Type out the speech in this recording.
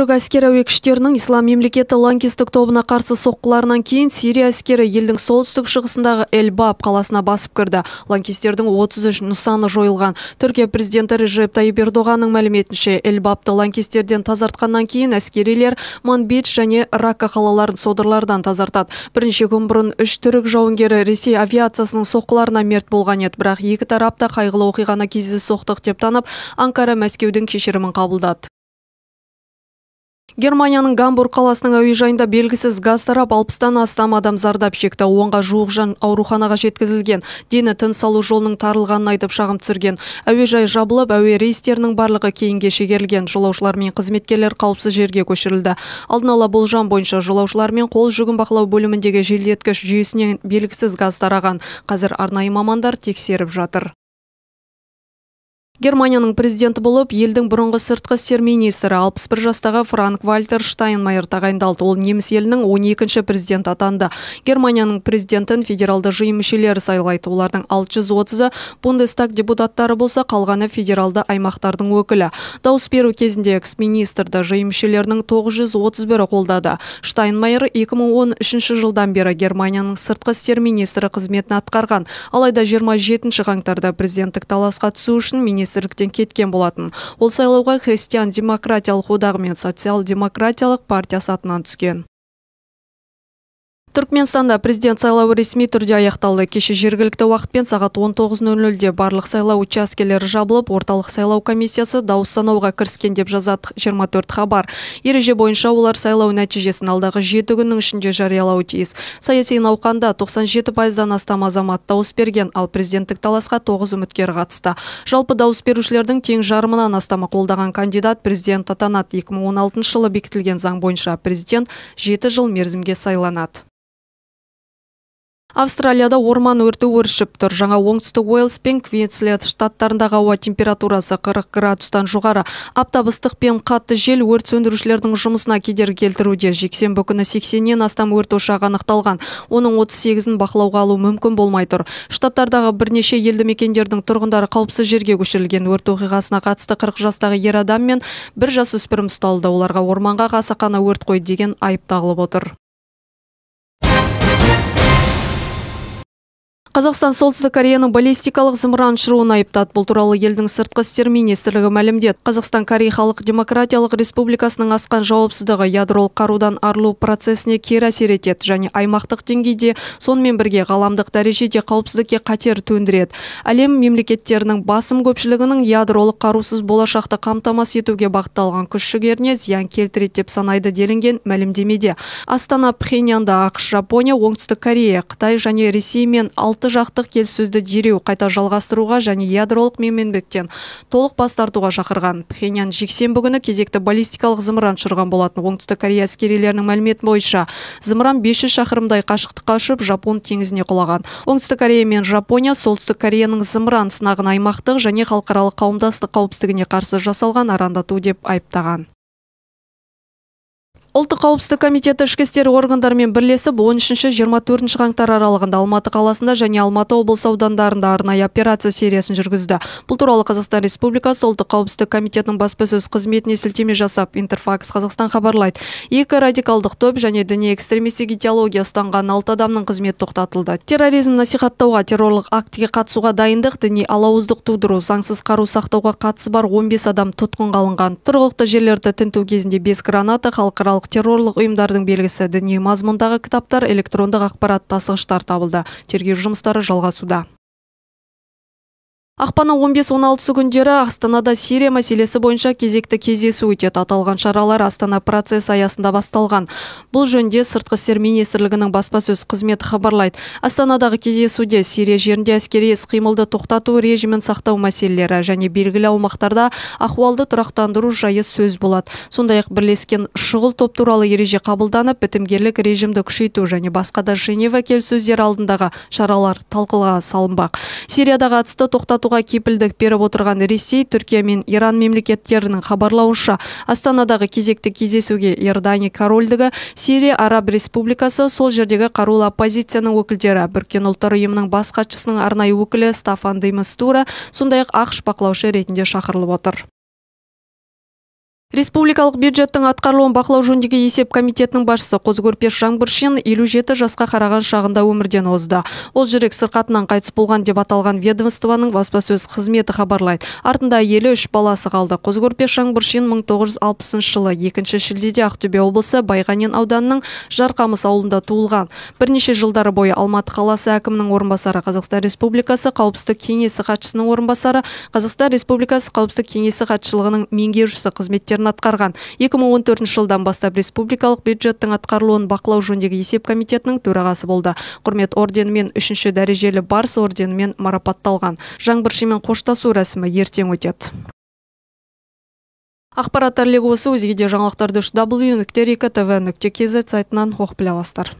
түрік әскер әуе күштерінің ислам мемлекеті лаңкестік тобына қарсы соққыларынан кейін сирия әскері елдің солтүстік шығысындағы эльбаб қаласына басып кірді лаңкестердің 33 нысаны жойылған түркия президенті режеп тайип ердоғанның мәліметінше эльбабты лаңкестерден тазартқаннан кейін әскерилер манбит және ракка қалаларын содырлардан тазартады бірнеше күн бұрын үш түрік жауынгері ресей авиациясының соққыларына мерт болған еді бірақ екі тарап та қайғылы оқиғаны кездейсоқтық деп танып анкара мәскеудің кешірімін қабылдады Германияның Гамбург қаласының әуежайында белгісіз газ тарап алпыстан астам адам зардап шекті Оңға жуық жан ауруханаға жеткізілген дені тыныс алу жолының тарылғанын айтып шағым түсірген әуежай жабылып әуе рейстерінің барлығы кейінге шегерілген жолаушылар мен қызметкерлер қауіпсіз жерге көшірілді алдын ала болжам бойынша жолаушылар мен қол жүгін бақылау бөліміндегі желдеткіш жүйесінен белгісіз газ тараған қазір арнайы мамандар тексеріп жатыр Германияның президенті болып, елдің бұрынғы сыртқы істер министрі 61 жастағы Франк Вальтер Штайнмайер тағайындалды. Ол неміс елінің 12-ші президент атанды. Германияның президентін федералды жиын мүшелері сайлайды. Олардың 630-ы Бундестаг депутаттары болса, қалғаны федералды аймақтардың өкілі. Дауыс беру кезінде экс-министрді жиын мүшелерінің 931-і қолдады. Штайнмайер 2013 жылдан бері Германияның сыртқы істер министрі қызметін атқарған. Алайда 27 қаңтарда президенттік таласқа түсу үшін министр министрліктен кеткен болатын ол сайлауға христиан демократиялық одағы мен социал демократиялық партиясы атынан түскен Түркменстанда президент сайлауы ресми түрде аяқталды. Кеше жергілікті уақытпен сағат 19.00-де барлық сайлау учаскелері жабылып, орталық сайлау комиссиясы дауыс санауға кіріскен деп жазады 24 хабар. Ереже бойынша олар сайлау нәтижесін алдағы 7 күннің ішінде жариялауы тиіс. Саяси науқанда 97%-дан астам азамат дауыс берген, ал президенттік таласқа 9 үміткер қатысты. Жалпы дауыс берушілердің тең жарымынан астамы қолдаған кандидат президент атанады. 2016 жылы бекітілген заң бойынша президент 7 жыл мерзімге сайланады. Австралияда орман өрті өршіп тұр. Жаңа оңтүстік Уэльс пен Квинсленд штаттарындағы ауа температурасы 40 градустан жоғары. Аптабыстық пен қатты жел өрт сөндірушілердің жұмысына кедергі келтіруде. Жексенбі күні 80-нен астам өрт ошағы анықталған. Оның 38-ін бақылауға алу мүмкін болмай тұр. Штаттардағы бірнеше елді мекендердің тұрғындары қауіпсіз жерге көшірілген өрт оқиғасына қатысты 40 жастағы ер адам мен бір жасөспірім ұсталды. Оларға орманға қасақана өрт қой деген айып тағылып отыр. Қазақстан солтүстік Кореяның баллистикалық зымыран ұшыруын айыптады. Бұл туралы елдің сыртқы істер министрлігі мәлімдеді. Қазақстан Корей халық демократиялық республикасының асқан жауапсыздығы ядролық қарудан арылу процесіне кері әсер етеді және аймақтық деңгейде сонымен бірге ғаламдық дәрежеде қауіпсіздікке қатер төндіреді. Әлем мемлекеттерінің басым көпшілігінің ядролық қарусыз болашақты қамтамасыз етуге бағытталған күш жігеріне зиян келтіреді деп санайды делінген мәлімдемеде. Астана Пхеньянда ақш Жапония, Оңтүстік Корея, Қытай және Ресей мен жақтық жақтық келіссөзді дереу қайта жалғастыруға және ядролық меменбіктен толық бас тартуға шақырған Пхенян жексен бүгіні кезекті баллистикалық зымыран шырған болатын оңтүстік корея әскерилерінің мәліметі бойынша зымыран 500 шақырымдай қашықтыққа ұшып жапон теңізіне құлаған оңтүстік корея мен жапония солтүстік кореяның зымыран сынағын аймақтық және халықаралық қауымдастық қауіпсіздігіне қарсы жасалған арандату деп айыптаған Ұлттық қауіпсіздік комитеті ішкі істер органдарымен бірлесіп 13-24 қаңтар аралығында Алматы қаласында және Алматы облысы аудандарында арнайы операция сериясын жүргізді. Бұл туралы Қазақстан Республикасы Ұлттық қауіпсіздік комитетінің баспасөз қызметіне сілтеме жасап, Интерфакс Қазақстан хабарлайды. Екі радикалдық топ және діни экстремистік идеология ұстанған алты адамның қызметі тоқтатылды. Терроризм насихаттауға, террорлық актіге қатысуға дайындық, діни алауыздық тудыру, заңсыз қару сақтауға қатысы бар 15 адам тұтқынға алынған. Тұрғылықты жерлерді тінту кезінде 5 граната халықаралық терорлық террорлық ұйымдардың белгісі діни мазмұндағы кітаптар электрондық ақпарат тасығыштар табылды тергеу жұмыстары жалғасуда ақпанның 15-16 күндері астанада сирия мәселесі бойынша кезекті кездесу өтеді аталған шаралар астана процесс аясында басталған бұл жөнде сыртқы істер министрлігінің баспасөз қызметі хабарлайды астанадағы кездесуде сирия жерінде әскери іс қимылды тоқтату режимін сақтау мәселелері және белгілі аумақтарда ахуалды тұрақтандыру жайы сөз болады сондай ақ бірлескен шұғыл топ туралы ереже қабылданып бітімгерлік режимді күшейту және басқа да женева келіссөздері алдындағы шаралар талқыға салынбақ сириядағы атысты тоқтату қатысуға кепілдік беріп отырған ресей түркия мен иран мемлекеттерінің хабарлауынша астанадағы кезекті кездесуге иордания корольдігі сирия араб республикасы сол жердегі қарулы оппозицияның өкілдері біріккен ұлттар ұйымының бас хатшысының арнайы өкілі стафан де сондай ақ ақш бақылаушы ретінде шақырылып отыр республикалық бюджеттің атқарылуын бақылау жөніндегі есеп комитетінің басшысы қозыкөрпеш жаңбыршин елу жеті жасқа қараған шағында өмірден озды ол жүрек сырқатынан қайтыс болған деп аталған ведомствоның баспасөз қызметі хабарлайды артында әйелі үш баласы қалды қозыкөрпеш жаңбыршин мың тоғыз жүз алпысыншы жылы екінші шілдеде ақтөбе облысы байғанин ауданының жарқамыс ауылында туылған бірнеше жылдар бойы алматы қаласы әкімінің орынбасары қазақстан республикасы қауіпсіздік кеңесі хатшысының орынбасары қазақстан республикасы қауіпсіздік кеңесі хатшылығының меңгерушісі қызметтер қызметтерін атқарған 2014 жылдан бастап республикалық бюджеттің атқарылуын бақылау жөніндегі есеп комитетінің төрағасы болды құрмет орденімен үшінші дәрежелі барс орденімен марапатталған жаңбыршымен қоштасу рәсімі ертең өтеді ақпараттар легі осы өзге де жаңалықтарды үш ю нүкте рика тв нүкте кз сайтынан оқып біле аласыздар